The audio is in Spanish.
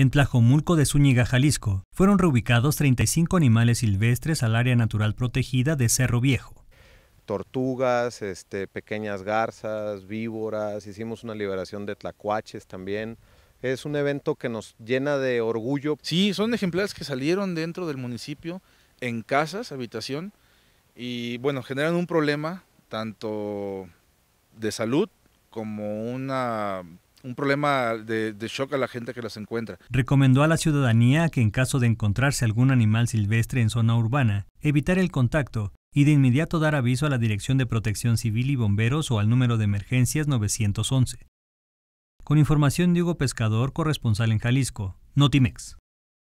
En Tlajomulco de Zúñiga, Jalisco, fueron reubicados 35 animales silvestres al área natural protegida de Cerro Viejo. Tortugas, este, pequeñas garzas, víboras, hicimos una liberación de tlacuaches también. Es un evento que nos llena de orgullo. Sí, son ejemplares que salieron dentro del municipio, en casas, habitación, y bueno, generan un problema tanto de salud como una un problema de, shock a la gente que las encuentra. Recomendó a la ciudadanía que en caso de encontrarse algún animal silvestre en zona urbana, evitar el contacto y de inmediato dar aviso a la Dirección de Protección Civil y Bomberos o al número de emergencias 911. Con información de Hugo Pescador, corresponsal en Jalisco, Notimex.